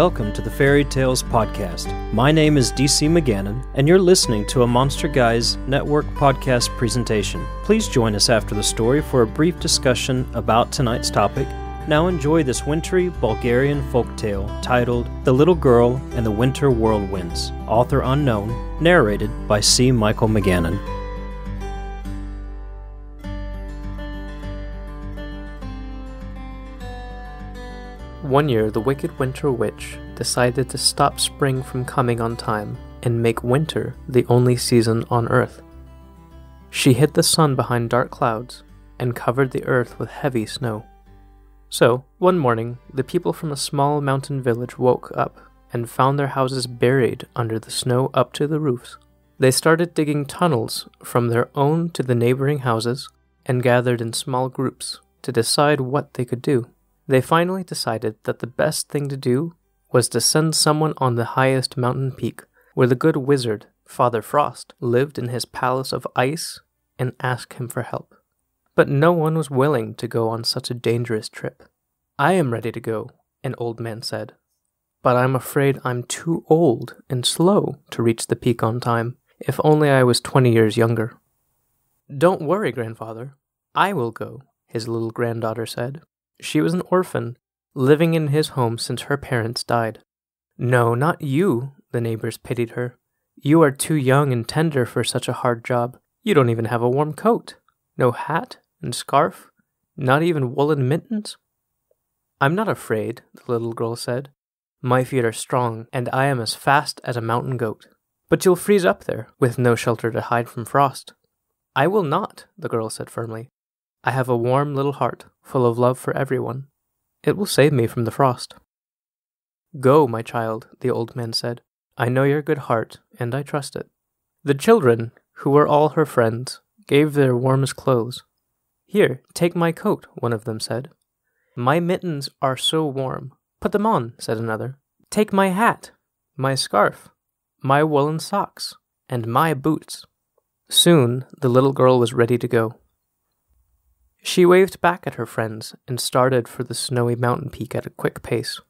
Welcome to the Fairy Tales Podcast. My name is DC McGannon, and you're listening to a Monster Guys Network podcast presentation. Please join us after the story for a brief discussion about tonight's topic. Now enjoy this wintry Bulgarian folktale titled The Little Girl and the Winter Whirlwinds, author unknown, narrated by C. Michael McGannon. One year, the wicked Winter Witch decided to stop spring from coming on time and make winter the only season on Earth. She hid the sun behind dark clouds and covered the earth with heavy snow. So, one morning, the people from a small mountain village woke up and found their houses buried under the snow up to the roofs. They started digging tunnels from their own to the neighboring houses and gathered in small groups to decide what they could do. They finally decided that the best thing to do was to send someone on the highest mountain peak, where the good wizard, Father Frost, lived in his palace of ice, and ask him for help. But no one was willing to go on such a dangerous trip. I am ready to go, an old man said. But I'm afraid I'm too old and slow to reach the peak on time. If only I was twenty years younger. Don't worry, grandfather. I will go, his little granddaughter said. She was an orphan, living in his home since her parents died. No, not you, the neighbors pitied her. You are too young and tender for such a hard job. You don't even have a warm coat, no hat and scarf, not even woolen mittens. I'm not afraid, the little girl said. My feet are strong, and I am as fast as a mountain goat. But you'll freeze up there, with no shelter to hide from frost. I will not, the girl said firmly. I have a warm little heart full of love for everyone. It will save me from the frost. Go, my child, the old man said. I know your good heart, and I trust it. The children, who were all her friends, gave their warmest clothes. Here, take my coat, one of them said. My mittens are so warm. Put them on, said another. Take my hat, my scarf, my woolen socks, and my boots. Soon the little girl was ready to go. She waved back at her friends and started for the snowy mountain peak at a quick pace.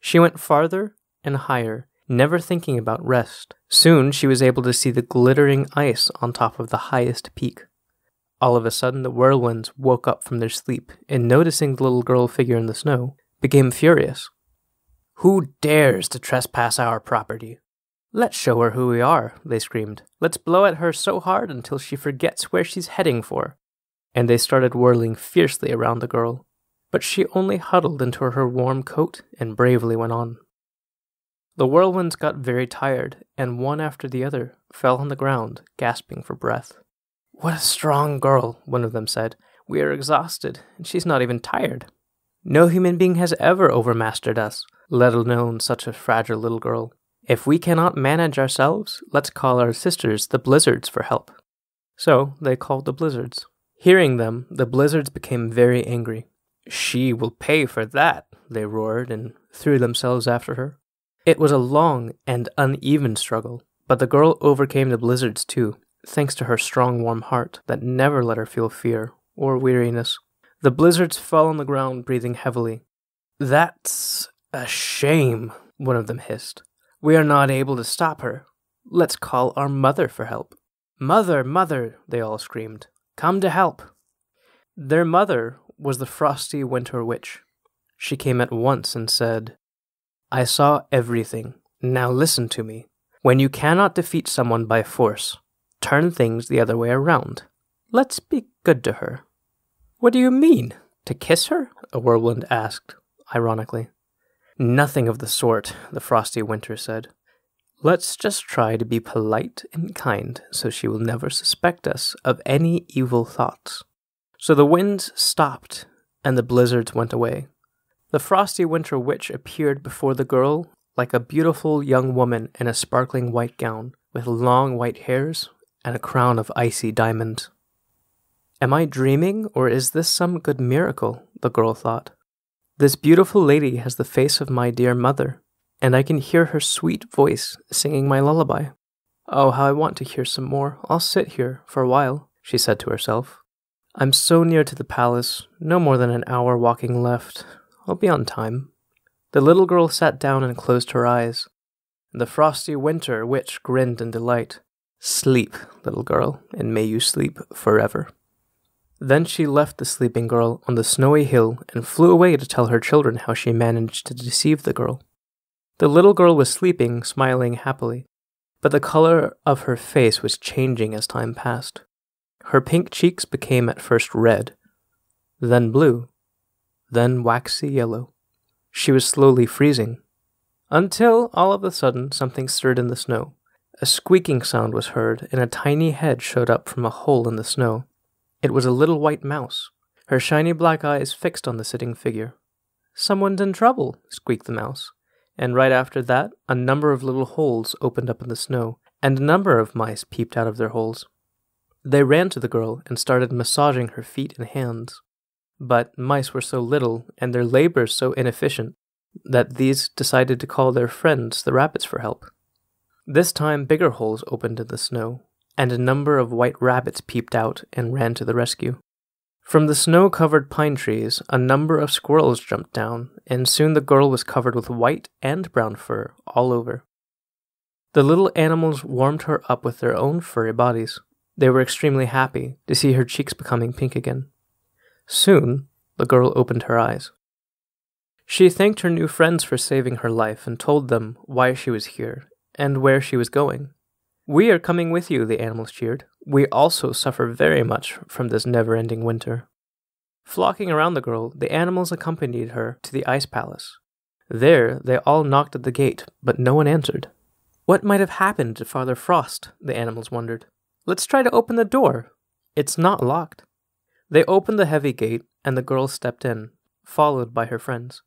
She went farther and higher, never thinking about rest. Soon she was able to see the glittering ice on top of the highest peak. All of a sudden, the whirlwinds woke up from their sleep and, noticing the little girl figure in the snow, became furious. Who dares to trespass our property? Let's show her who we are, they screamed. Let's blow at her so hard until she forgets where she's heading for and they started whirling fiercely around the girl, but she only huddled into her warm coat and bravely went on. The whirlwinds got very tired, and one after the other fell on the ground, gasping for breath. What a strong girl, one of them said. We are exhausted, and she's not even tired. No human being has ever overmastered us, let alone such a fragile little girl. If we cannot manage ourselves, let's call our sisters the blizzards for help. So they called the blizzards. Hearing them, the blizzards became very angry. She will pay for that, they roared and threw themselves after her. It was a long and uneven struggle, but the girl overcame the blizzards too, thanks to her strong, warm heart that never let her feel fear or weariness. The blizzards fell on the ground, breathing heavily. That's a shame, one of them hissed. We are not able to stop her. Let's call our mother for help. Mother, mother, they all screamed. Come to help. Their mother was the frosty winter witch. She came at once and said, I saw everything. Now listen to me. When you cannot defeat someone by force, turn things the other way around. Let's be good to her. What do you mean? To kiss her? A whirlwind asked, ironically. Nothing of the sort, the frosty winter said. Let's just try to be polite and kind so she will never suspect us of any evil thoughts. So the winds stopped and the blizzards went away. The frosty winter witch appeared before the girl like a beautiful young woman in a sparkling white gown, with long white hairs and a crown of icy diamond. Am I dreaming, or is this some good miracle? the girl thought. This beautiful lady has the face of my dear mother, and I can hear her sweet voice singing my lullaby. Oh, how I want to hear some more. I'll sit here for a while, she said to herself. I'm so near to the palace, no more than an hour walking left. I'll be on time. The little girl sat down and closed her eyes. The frosty winter witch grinned in delight. Sleep, little girl, and may you sleep forever. Then she left the sleeping girl on the snowy hill and flew away to tell her children how she managed to deceive the girl. The little girl was sleeping, smiling happily, but the color of her face was changing as time passed. Her pink cheeks became at first red, then blue, then waxy yellow. She was slowly freezing, until all of a sudden something stirred in the snow. A squeaking sound was heard, and a tiny head showed up from a hole in the snow. It was a little white mouse, her shiny black eyes fixed on the sitting figure. Someone's in trouble, squeaked the mouse and right after that, a number of little holes opened up in the snow, and a number of mice peeped out of their holes. They ran to the girl and started massaging her feet and hands. But mice were so little, and their labor so inefficient, that these decided to call their friends, the rabbits, for help. This time, bigger holes opened in the snow, and a number of white rabbits peeped out and ran to the rescue. From the snow covered pine trees, a number of squirrels jumped down, and soon the girl was covered with white and brown fur all over. The little animals warmed her up with their own furry bodies. They were extremely happy to see her cheeks becoming pink again. Soon, the girl opened her eyes. She thanked her new friends for saving her life and told them why she was here and where she was going. We are coming with you, the animals cheered. We also suffer very much from this never ending winter. Flocking around the girl, the animals accompanied her to the ice palace. There, they all knocked at the gate, but no one answered. What might have happened to Father Frost? the animals wondered. Let's try to open the door. It's not locked. They opened the heavy gate, and the girl stepped in, followed by her friends.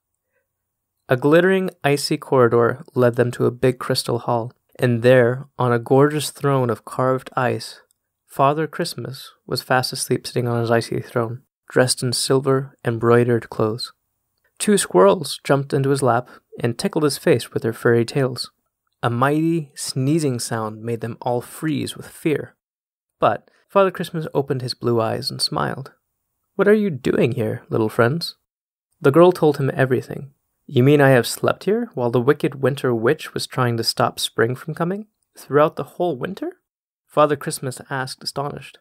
A glittering, icy corridor led them to a big crystal hall. And there, on a gorgeous throne of carved ice, Father Christmas was fast asleep sitting on his icy throne, dressed in silver, embroidered clothes. Two squirrels jumped into his lap and tickled his face with their furry tails. A mighty sneezing sound made them all freeze with fear. But Father Christmas opened his blue eyes and smiled. What are you doing here, little friends? The girl told him everything, you mean I have slept here while the wicked winter witch was trying to stop spring from coming? Throughout the whole winter? Father Christmas asked, astonished.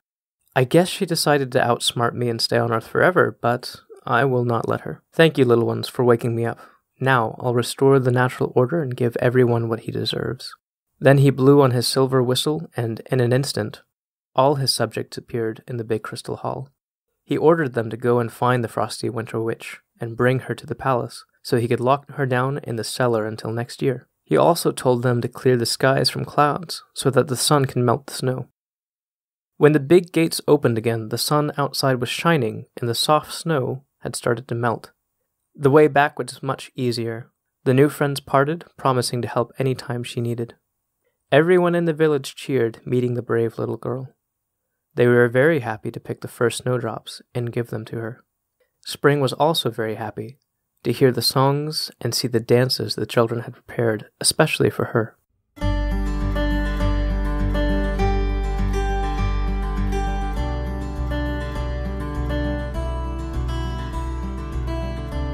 I guess she decided to outsmart me and stay on Earth forever, but I will not let her. Thank you, little ones, for waking me up. Now I'll restore the natural order and give everyone what he deserves. Then he blew on his silver whistle, and in an instant, all his subjects appeared in the big crystal hall. He ordered them to go and find the frosty winter witch and bring her to the palace so he could lock her down in the cellar until next year. He also told them to clear the skies from clouds so that the sun can melt the snow. When the big gates opened again, the sun outside was shining and the soft snow had started to melt. The way back was much easier. The new friends parted, promising to help any time she needed. Everyone in the village cheered, meeting the brave little girl. They were very happy to pick the first snowdrops and give them to her. Spring was also very happy, to hear the songs and see the dances the children had prepared especially for her.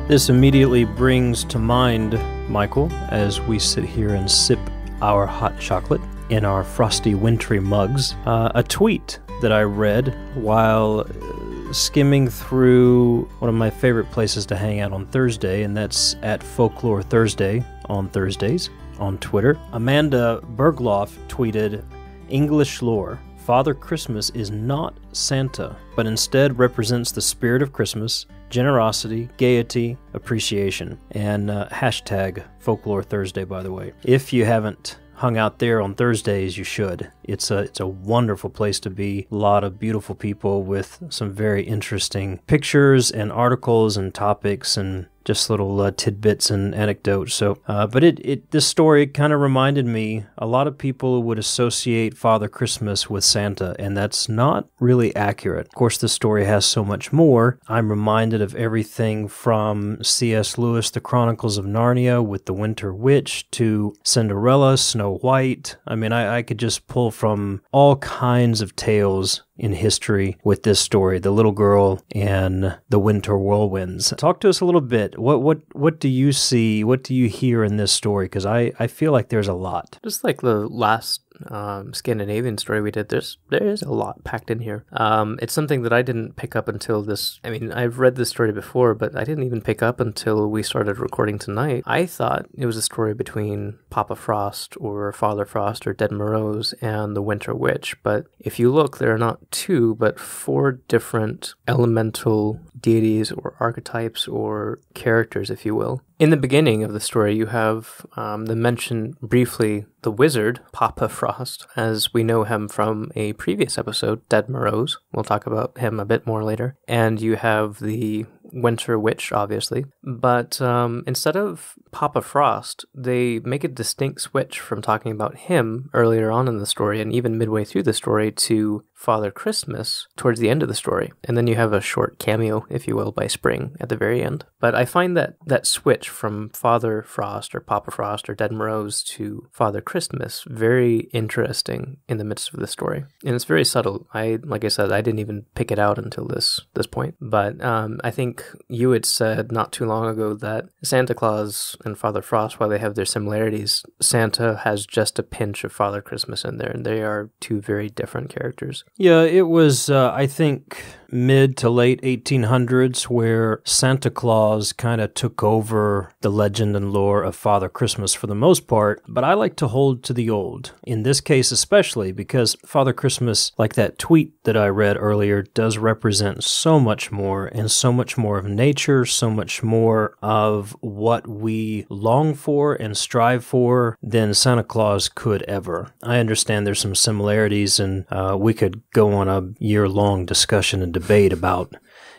This immediately brings to mind Michael as we sit here and sip our hot chocolate in our frosty wintry mugs. Uh, a tweet that I read while skimming through one of my favorite places to hang out on Thursday, and that's at Folklore Thursday on Thursdays on Twitter. Amanda Bergloff tweeted English lore. Father Christmas is not Santa, but instead represents the spirit of Christmas, generosity, gaiety, appreciation, and uh, hashtag Folklore Thursday, by the way, if you haven't hung out there on Thursdays, you should. It's a it's a wonderful place to be. A lot of beautiful people with some very interesting pictures and articles and topics and just little uh, tidbits and anecdotes. So, uh, but it, it this story kind of reminded me a lot of people would associate Father Christmas with Santa, and that's not really accurate. Of course, this story has so much more. I'm reminded of everything from C.S. Lewis, The Chronicles of Narnia, with the Winter Witch, to Cinderella, Snow White. I mean, I, I could just pull from all kinds of tales in history with this story, the little girl and the winter whirlwinds. Talk to us a little bit. What what what do you see? What do you hear in this story? Because I I feel like there's a lot. Just like the last um, Scandinavian story we did, there's there is a lot packed in here. Um, it's something that I didn't pick up until this. I mean, I've read this story before, but I didn't even pick up until we started recording tonight. I thought it was a story between Papa Frost or Father Frost or Dead Morose and the Winter Witch, but if you look, there are not two, but four different elemental deities or archetypes or characters, if you will. In the beginning of the story, you have um, the mention briefly the wizard, Papa Frost Frost, as we know him from a previous episode, Dead Morose. We'll talk about him a bit more later. And you have the Winter Witch, obviously. But um, instead of Papa Frost, they make a distinct switch from talking about him earlier on in the story and even midway through the story to Father Christmas towards the end of the story. And then you have a short cameo, if you will, by Spring at the very end. But I find that that switch from Father Frost or Papa Frost or Dead Morose to Father Christmas very interesting in the midst of the story. And it's very subtle. I like I said, I didn't even pick it out until this this point. But um, I think you had said not too long ago that Santa Claus and Father Frost, while they have their similarities, Santa has just a pinch of Father Christmas in there, and they are two very different characters. Yeah, it was, uh, I think, mid to late 1800s where Santa Claus kind of took over the legend and lore of Father Christmas for the most part, but I like to hold to the old, in this case especially, because Father Christmas, like that tweet that I read earlier, does represent so much more and so much more of nature, so much more of what we long for and strive for than Santa Claus could ever. I understand there's some similarities and uh, we could go on a year long discussion and debate about,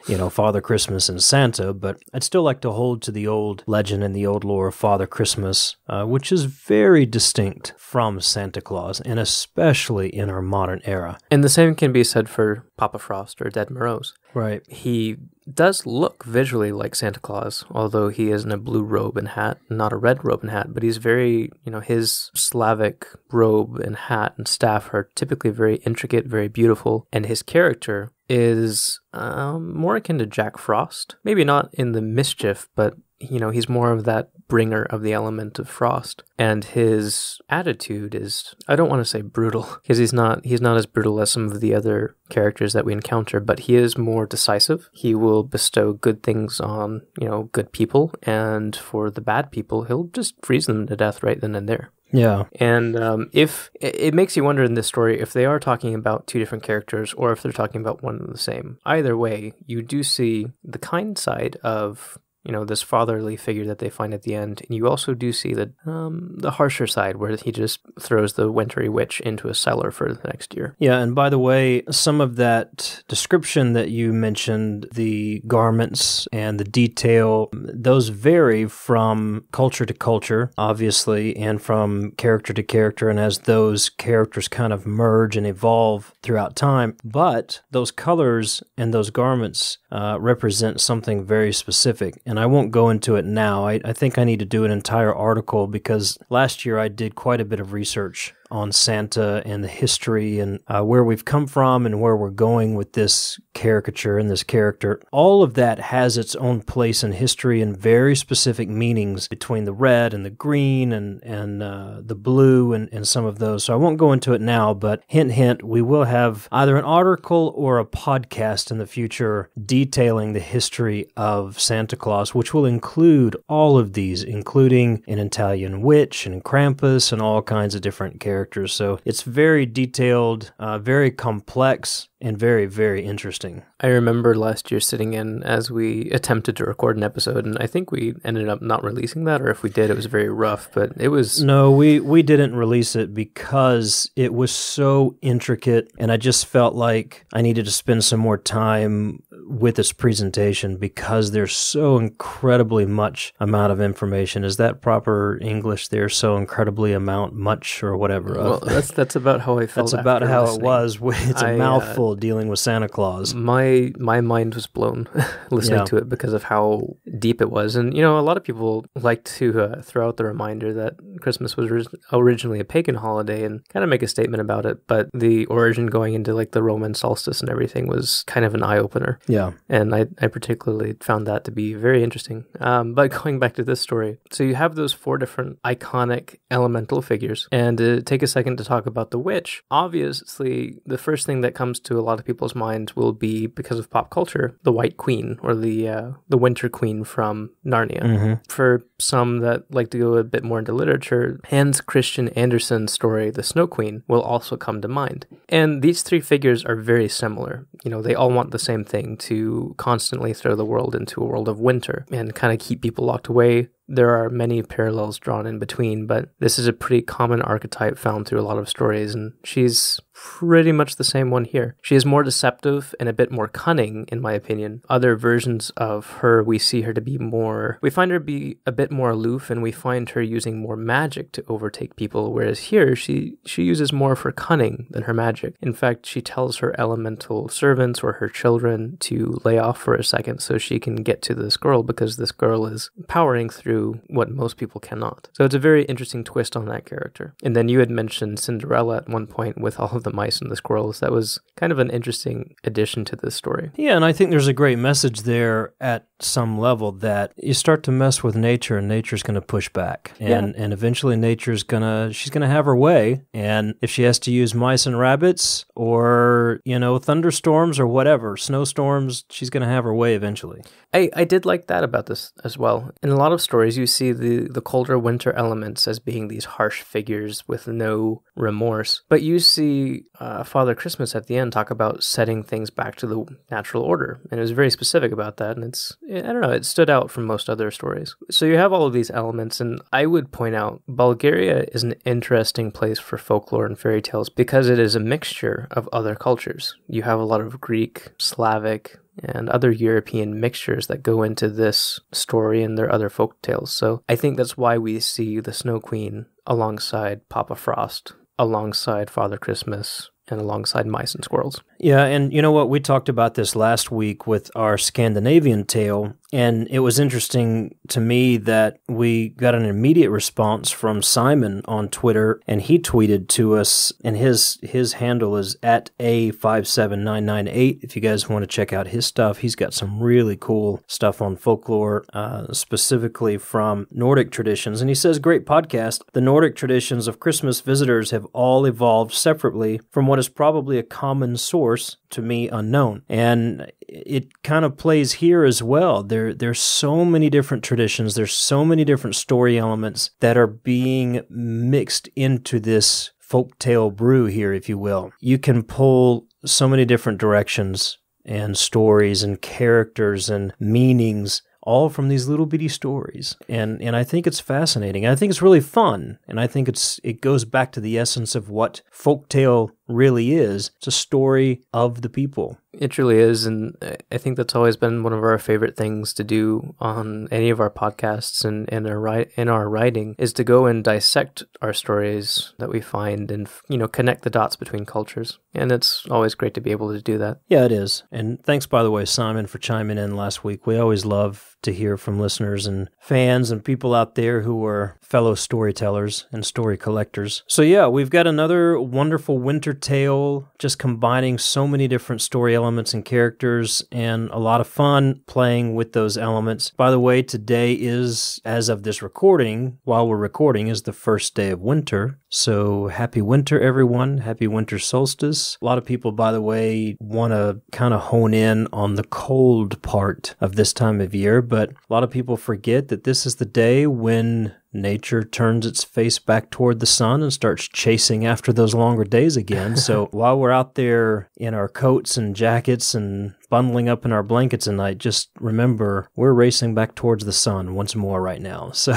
you know, Father Christmas and Santa, but I'd still like to hold to the old legend and the old lore of Father Christmas, uh, which is very distinct from Santa Claus, and especially in our modern era. And the same can be said for Papa Frost or Dead Morose. Right. He does look visually like Santa Claus, although he is in a blue robe and hat, not a red robe and hat, but he's very, you know, his Slavic robe and hat and staff are typically very intricate, very beautiful, and his character is um, more akin to Jack Frost. Maybe not in the mischief, but you know, he's more of that bringer of the element of frost. And his attitude is I don't want to say brutal because he's not he's not as brutal as some of the other characters that we encounter, but he is more decisive. He will bestow good things on, you know, good people and for the bad people, he'll just freeze them to death right then and there. Yeah. And um, if it makes you wonder in this story if they are talking about two different characters or if they're talking about one and the same. Either way, you do see the kind side of you know, this fatherly figure that they find at the end. And you also do see the um, the harsher side where he just throws the wintry witch into a cellar for the next year. Yeah, and by the way, some of that description that you mentioned, the garments and the detail, those vary from culture to culture, obviously, and from character to character. And as those characters kind of merge and evolve throughout time, but those colors and those garments uh, represent something very specific. And I won't go into it now. I, I think I need to do an entire article because last year I did quite a bit of research on Santa and the history and uh, where we've come from and where we're going with this caricature and this character. All of that has its own place in history and very specific meanings between the red and the green and and uh, the blue and, and some of those. So I won't go into it now, but hint hint, we will have either an article or a podcast in the future detailing the history of Santa Claus, which will include all of these, including an Italian witch and Krampus and all kinds of different characters characters. So it's very detailed, uh, very complex, and very, very interesting. I remember last year sitting in as we attempted to record an episode, and I think we ended up not releasing that, or if we did, it was very rough, but it was. No, we, we didn't release it because it was so intricate, and I just felt like I needed to spend some more time with this presentation because there's so incredibly much amount of information. Is that proper English there? So incredibly amount much or whatever. Well, that's that's about how I felt. That's about how listening. it was. It's a I, uh, mouthful uh, dealing with Santa Claus. My my mind was blown listening yeah. to it because of how deep it was, and you know a lot of people like to uh, throw out the reminder that Christmas was ri- originally a pagan holiday and kind of make a statement about it, but the origin going into like the Roman solstice and everything was kind of an eye opener. Yeah. And I, I particularly found that to be very interesting. Um, but going back to this story, so you have those four different iconic elemental figures. And to uh, take a second to talk about the witch, obviously, the first thing that comes to a lot of people's minds will be because of pop culture, the White Queen or the, uh, the Winter Queen from Narnia. Mm-hmm. For some that like to go a bit more into literature, Hans Christian Andersen's story, The Snow Queen, will also come to mind. And these three figures are very similar. You know, they all want the same thing trying to constantly throw the world into a world of winter and kind of keep people locked away. There are many parallels drawn in between, but this is a pretty common archetype found through a lot of stories, and she's pretty much the same one here. She is more deceptive and a bit more cunning, in my opinion. Other versions of her, we see her to be more, we find her be a bit more aloof, and we find her using more magic to overtake people. Whereas here, she she uses more of her cunning than her magic. In fact, she tells her elemental servants or her children to lay off for a second so she can get to this girl because this girl is powering through what most people cannot. So it's a very interesting twist on that character. And then you had mentioned Cinderella at one point with all of the the mice and the squirrels. That was kind of an interesting addition to this story. Yeah, and I think there's a great message there at some level that you start to mess with nature and nature's going to push back and yeah. and eventually nature's going to she's going to have her way and if she has to use mice and rabbits or you know thunderstorms or whatever snowstorms she's going to have her way eventually I, I did like that about this as well in a lot of stories you see the the colder winter elements as being these harsh figures with no remorse but you see uh, father christmas at the end talk about setting things back to the natural order and it was very specific about that and it's I don't know, it stood out from most other stories. So you have all of these elements, and I would point out Bulgaria is an interesting place for folklore and fairy tales because it is a mixture of other cultures. You have a lot of Greek, Slavic, and other European mixtures that go into this story and their other folk tales. So I think that's why we see the Snow Queen alongside Papa Frost, alongside Father Christmas, and alongside mice and squirrels. Yeah, and you know what? We talked about this last week with our Scandinavian tale and it was interesting to me that we got an immediate response from Simon on Twitter, and he tweeted to us, and his his handle is at a57998. If you guys want to check out his stuff, he's got some really cool stuff on folklore, uh, specifically from Nordic traditions. And he says, Great podcast. The Nordic traditions of Christmas visitors have all evolved separately from what is probably a common source to me unknown. And it kind of plays here as well. There there's so many different traditions, there's so many different story elements that are being mixed into this folktale brew here, if you will. You can pull so many different directions and stories and characters and meanings all from these little bitty stories. And and I think it's fascinating. I think it's really fun. And I think it's it goes back to the essence of what folktale really is. It's a story of the people. It truly is. And I think that's always been one of our favorite things to do on any of our podcasts and, and our, in our writing is to go and dissect our stories that we find and, you know, connect the dots between cultures. And it's always great to be able to do that. Yeah, it is. And thanks, by the way, Simon, for chiming in last week. We always love to hear from listeners and fans and people out there who are fellow storytellers and story collectors. So, yeah, we've got another wonderful winter tale, just combining so many different story elements and characters, and a lot of fun playing with those elements. By the way, today is, as of this recording, while we're recording, is the first day of winter. So happy winter, everyone. Happy winter solstice. A lot of people, by the way, want to kind of hone in on the cold part of this time of year, but a lot of people forget that this is the day when nature turns its face back toward the sun and starts chasing after those longer days again. so while we're out there in our coats and jackets and bundling up in our blankets at night, just remember we're racing back towards the sun once more right now. So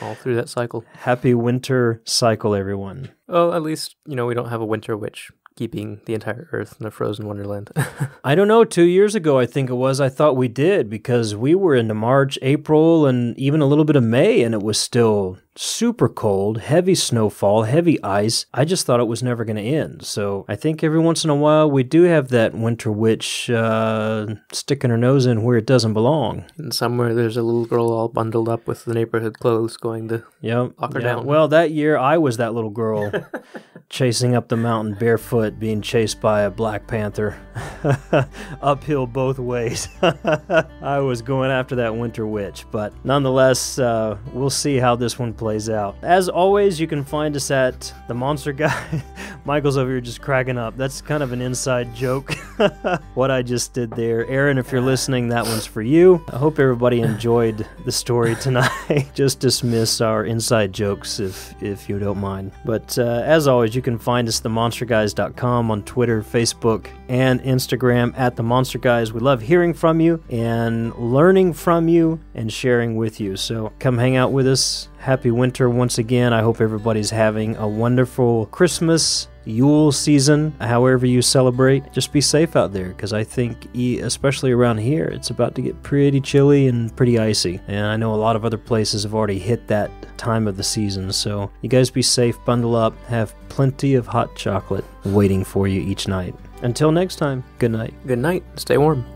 all through that cycle. Happy winter cycle, everyone. Well, at least, you know, we don't have a winter witch keeping the entire Earth in a frozen wonderland? I don't know. Two years ago, I think it was, I thought we did because we were into March, April, and even a little bit of May, and it was still super cold, heavy snowfall, heavy ice. I just thought it was never going to end. So I think every once in a while we do have that winter witch uh, sticking her nose in where it doesn't belong. And somewhere there's a little girl all bundled up with the neighborhood clothes going to yep, lock her yep. down. Well, that year I was that little girl chasing up the mountain barefoot, being chased by a black panther uphill both ways. I was going after that winter witch, but nonetheless, uh, we'll see how this one plays plays out. As always, you can find us at the Monster Guy. Michael's over here just cracking up. That's kind of an inside joke. what I just did there. Aaron, if you're listening, that one's for you. I hope everybody enjoyed the story tonight. just dismiss our inside jokes if if you don't mind. But uh, as always, you can find us themonsterguys.com on Twitter, Facebook, and Instagram at the Monster Guys. We love hearing from you and learning from you and sharing with you. So come hang out with us. Happy winter once again. I hope everybody's having a wonderful Christmas, Yule season, however you celebrate. Just be safe out there because I think, especially around here, it's about to get pretty chilly and pretty icy. And I know a lot of other places have already hit that time of the season. So you guys be safe, bundle up, have plenty of hot chocolate waiting for you each night. Until next time, good night. Good night. Stay warm.